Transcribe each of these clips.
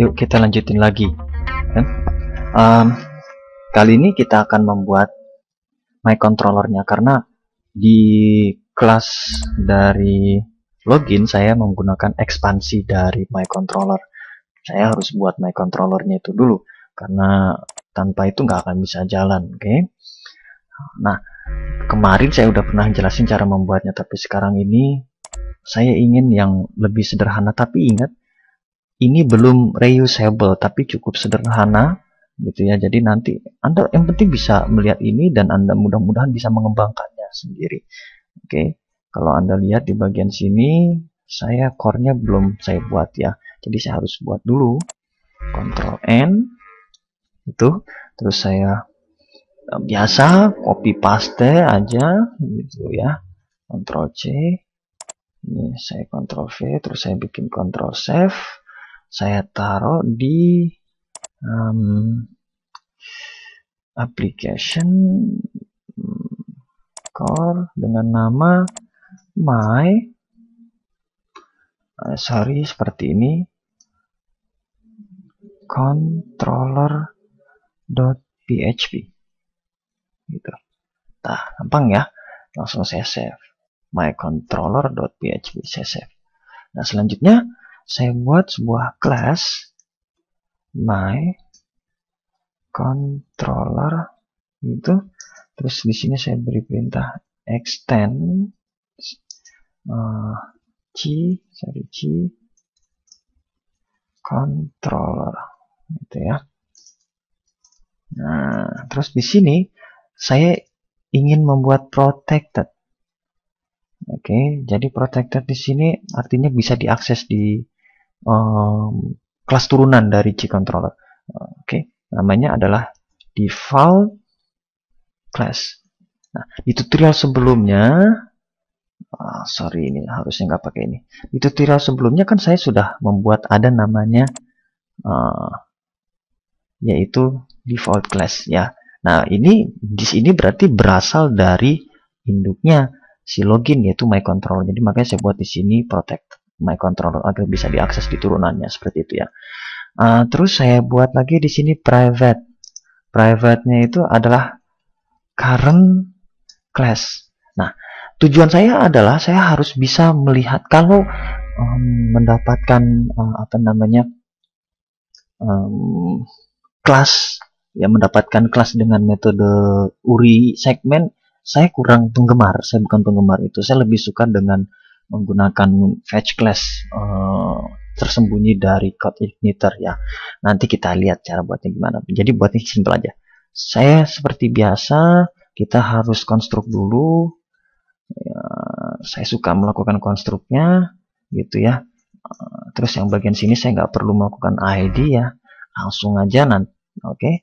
Yuk kita lanjutin lagi. Um, kali ini kita akan membuat my controllernya karena di kelas dari login saya menggunakan ekspansi dari my controller. Saya harus buat my controllernya itu dulu karena tanpa itu nggak akan bisa jalan, oke? Okay? Nah, kemarin saya udah pernah jelasin cara membuatnya, tapi sekarang ini saya ingin yang lebih sederhana tapi ingat ini belum reusable tapi cukup sederhana gitu ya jadi nanti anda yang penting bisa melihat ini dan anda mudah-mudahan bisa mengembangkannya sendiri oke kalau anda lihat di bagian sini saya core-nya belum saya buat ya jadi saya harus buat dulu Ctrl N itu terus saya eh, biasa copy paste aja gitu ya Ctrl C ini saya kontrol V terus saya bikin kontrol Save saya taruh di um, application mm, core dengan nama my eh, sorry seperti ini controller.php gitu. Nah, gampang ya. Langsung saya save mycontroller.php saya save. Nah, selanjutnya saya buat sebuah kelas my controller itu terus di sini saya beri perintah extend uh, eh, c sorry c controller gitu ya nah terus di sini saya ingin membuat protected Oke, jadi protected di sini artinya bisa diakses di um, kelas turunan dari G controller. Oke, namanya adalah default class. Nah, di tutorial sebelumnya oh, sorry ini harusnya nggak pakai ini. Di tutorial sebelumnya kan saya sudah membuat ada namanya uh, yaitu default class ya. Nah, ini di sini berarti berasal dari induknya si login yaitu my control Jadi makanya saya buat di sini protect my control agar bisa diakses di turunannya seperti itu ya. Uh, terus saya buat lagi di sini private. Private-nya itu adalah current class. Nah, tujuan saya adalah saya harus bisa melihat kalau um, mendapatkan uh, apa namanya um, kelas ya mendapatkan kelas dengan metode uri segmen saya kurang penggemar saya bukan penggemar itu saya lebih suka dengan menggunakan fetch class uh, tersembunyi dari code igniter ya nanti kita lihat cara buatnya gimana jadi buatnya simple aja saya seperti biasa kita harus konstruk dulu ya, saya suka melakukan konstruknya gitu ya eh, terus yang bagian sini saya nggak perlu melakukan id ya langsung aja nanti oke okay.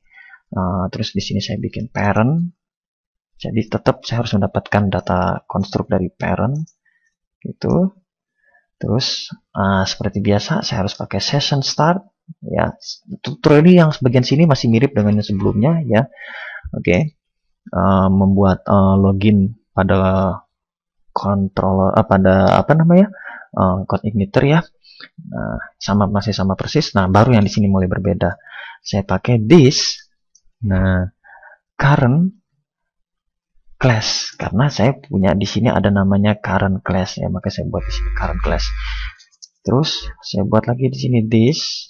Eh, terus di sini saya bikin parent jadi tetap saya harus mendapatkan data konstruk dari parent gitu. Terus uh, seperti biasa saya harus pakai session start ya. Tutorial ini yang sebagian sini masih mirip dengan yang sebelumnya ya. Oke. Okay. Uh, membuat uh, login pada controller uh, ah, pada apa namanya? Uh, code igniter ya. Nah, sama masih sama persis. Nah, baru yang di sini mulai berbeda. Saya pakai this. Nah, current class karena saya punya di sini ada namanya current class ya maka saya buat di sini current class terus saya buat lagi di sini this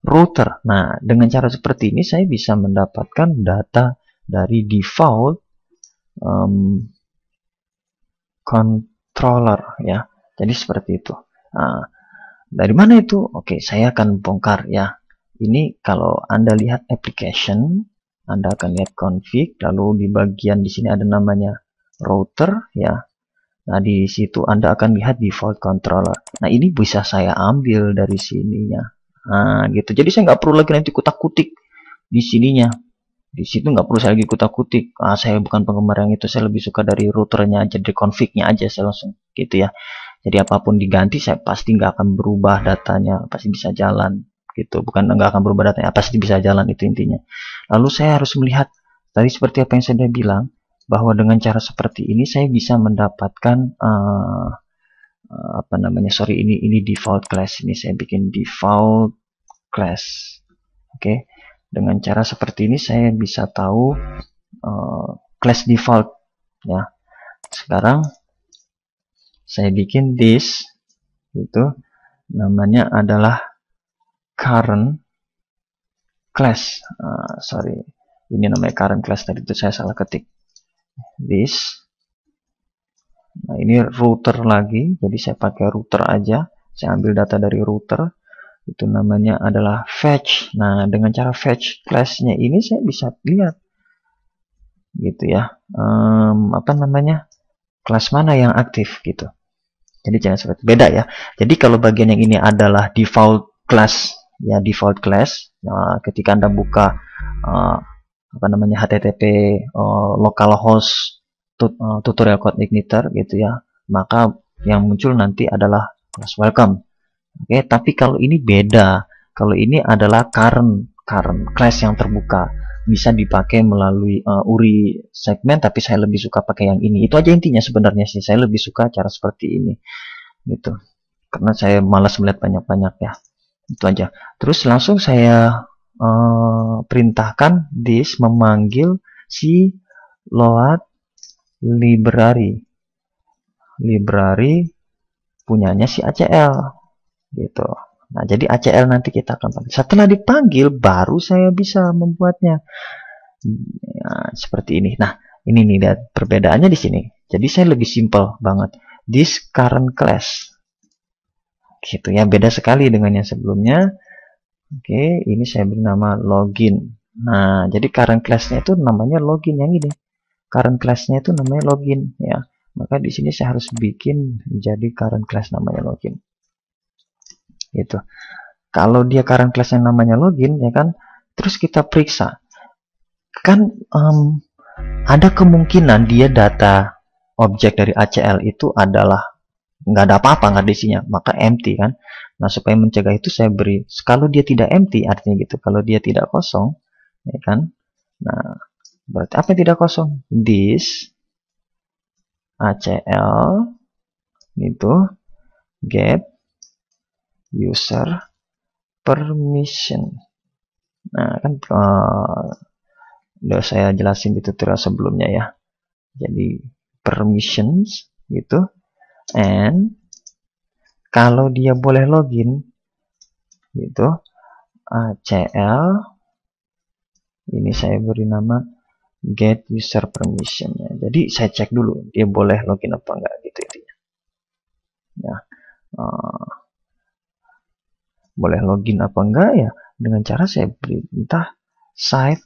router nah dengan cara seperti ini saya bisa mendapatkan data dari default um, controller ya jadi seperti itu nah, dari mana itu oke saya akan bongkar ya ini kalau anda lihat application anda akan lihat config, lalu di bagian di sini ada namanya router ya. Nah, di situ Anda akan lihat default controller. Nah, ini bisa saya ambil dari sininya. Nah, gitu. Jadi saya nggak perlu lagi nanti kutak-kutik di sininya. Di situ nggak perlu saya lagi kutak-kutik. Ah, saya bukan penggemar yang itu. Saya lebih suka dari routernya aja, dari config-nya aja saya langsung gitu ya. Jadi apapun diganti, saya pasti nggak akan berubah datanya. Pasti bisa jalan gitu bukan nggak akan berubah datanya sih bisa jalan itu intinya lalu saya harus melihat tadi seperti apa yang saya bilang bahwa dengan cara seperti ini saya bisa mendapatkan uh, apa namanya sorry ini ini default class ini saya bikin default class oke okay? dengan cara seperti ini saya bisa tahu uh, class default ya sekarang saya bikin this itu namanya adalah current class uh, sorry ini namanya current class tadi itu saya salah ketik this nah ini router lagi jadi saya pakai router aja saya ambil data dari router itu namanya adalah fetch nah dengan cara fetch classnya ini saya bisa lihat gitu ya um, apa namanya kelas mana yang aktif gitu jadi jangan sampai beda ya jadi kalau bagian yang ini adalah default class ya default class nah, ketika anda buka uh, apa namanya http uh, eh, localhost tut uh, tutorial code igniter gitu ya maka yang muncul nanti adalah class welcome oke okay, tapi kalau ini beda kalau ini adalah current current class yang terbuka bisa dipakai melalui uh, URI segmen tapi saya lebih suka pakai yang ini itu aja intinya sebenarnya sih saya lebih suka cara seperti ini gitu karena saya malas melihat banyak-banyak ya itu aja terus langsung saya uh, perintahkan this memanggil si load library library punyanya si ACL gitu nah jadi ACL nanti kita akan panggil setelah dipanggil baru saya bisa membuatnya ya, seperti ini nah ini nih lihat perbedaannya di sini jadi saya lebih simple banget this current class gitu ya beda sekali dengan yang sebelumnya oke ini saya beri nama login nah jadi current classnya itu namanya login yang ini current classnya itu namanya login ya maka di sini saya harus bikin menjadi current class namanya login gitu kalau dia current class yang namanya login ya kan terus kita periksa kan um, ada kemungkinan dia data objek dari ACL itu adalah nggak ada apa-apa nggak ada isinya maka empty kan nah supaya mencegah itu saya beri kalau dia tidak empty artinya gitu kalau dia tidak kosong ya kan nah berarti apa yang tidak kosong this acl itu get user permission nah kan uh, saya jelasin di tutorial sebelumnya ya jadi permissions gitu and kalau dia boleh login gitu ACL uh, ini saya beri nama get user permission ya. jadi saya cek dulu dia boleh login apa enggak gitu intinya ya uh, boleh login apa enggak ya dengan cara saya beri perintah site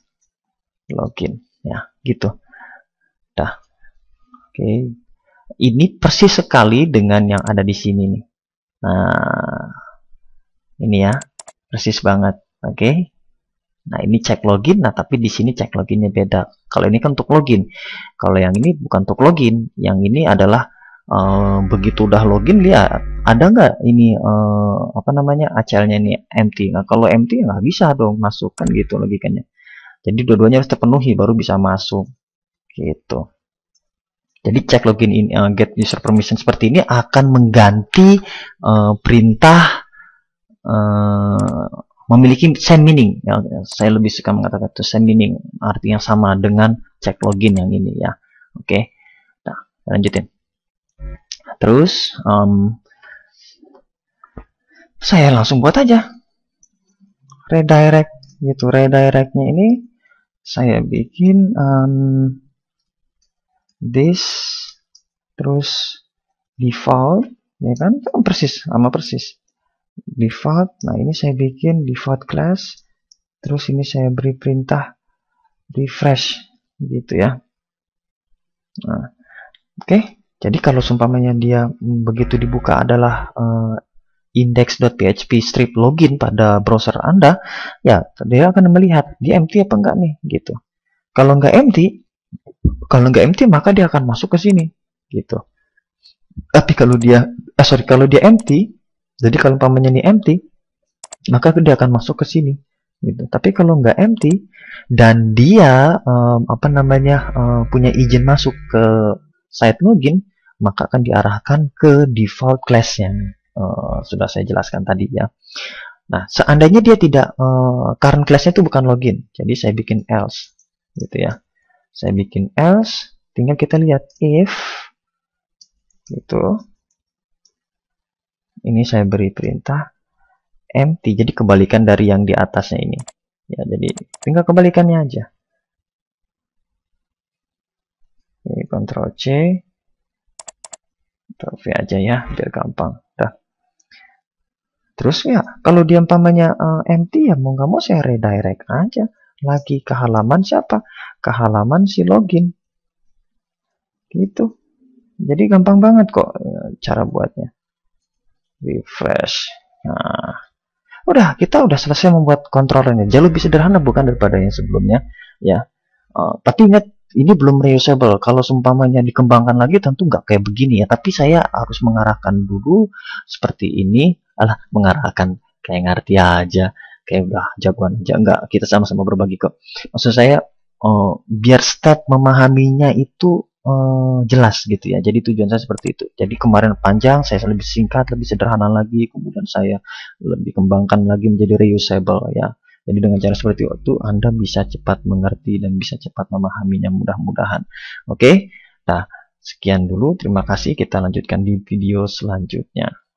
login ya gitu dah oke okay ini persis sekali dengan yang ada di sini nih. Nah, ini ya, persis banget. Oke. Okay. Nah, ini cek login, nah tapi di sini cek loginnya beda. Kalau ini kan untuk login. Kalau yang ini bukan untuk login, yang ini adalah eh, begitu udah login lihat ada nggak ini eh, apa namanya acalnya ini empty. Nah, kalau empty nggak bisa dong masuk kan gitu logikanya. Jadi dua-duanya harus terpenuhi baru bisa masuk. Gitu. Jadi cek login in, uh, eh, get user permission seperti ini akan mengganti uh, perintah uh, memiliki same meaning. Ya, saya lebih suka mengatakan itu same meaning, artinya sama dengan cek login yang ini ya. Oke, okay. nah lanjutin. Terus um, saya langsung buat aja redirect gitu redirectnya ini saya bikin um, this terus default ya kan sama kan persis sama persis default nah ini saya bikin default class terus ini saya beri perintah refresh gitu ya nah, oke okay. jadi kalau sumpamanya dia begitu dibuka adalah uh, index.php strip login pada browser Anda, ya dia akan melihat dia empty apa enggak nih gitu. Kalau enggak empty, kalau nggak empty maka dia akan masuk ke sini gitu tapi kalau dia eh, sorry kalau dia empty jadi kalau umpamanya ini empty maka dia akan masuk ke sini gitu tapi kalau nggak empty dan dia um, apa namanya uh, punya izin masuk ke site login maka akan diarahkan ke default class yang uh, eh, sudah saya jelaskan tadi ya nah seandainya dia tidak uh, current classnya itu bukan login jadi saya bikin else gitu ya saya bikin else tinggal kita lihat if itu, ini saya beri perintah empty jadi kebalikan dari yang di atasnya ini ya jadi tinggal kebalikannya aja ini Ctrl C Ctrl V aja ya biar gampang dah terus ya kalau dia umpamanya eh, empty ya mau nggak mau saya redirect aja lagi ke halaman siapa ke halaman si login. Gitu. Jadi gampang banget kok e, cara buatnya. Refresh. Nah, udah kita udah selesai membuat kontrolernya. Jauh lebih sederhana bukan daripada yang sebelumnya, ya. Uh, tapi ingat ini belum reusable. Kalau seumpamanya dikembangkan lagi tentu nggak kayak begini ya. Tapi saya harus mengarahkan dulu seperti ini. Alah, mengarahkan kayak ngerti aja kayak udah jagoan aja enggak kita sama-sama berbagi kok maksud saya oh, biar step memahaminya itu eh, jelas gitu ya. Jadi tujuan saya seperti itu. Jadi kemarin panjang, saya lebih singkat, lebih sederhana lagi. Kemudian saya lebih kembangkan lagi menjadi reusable ya. Jadi dengan cara seperti itu Anda bisa cepat mengerti dan bisa cepat memahaminya mudah-mudahan. Oke. Nah, sekian dulu. Terima kasih. Kita lanjutkan di video selanjutnya.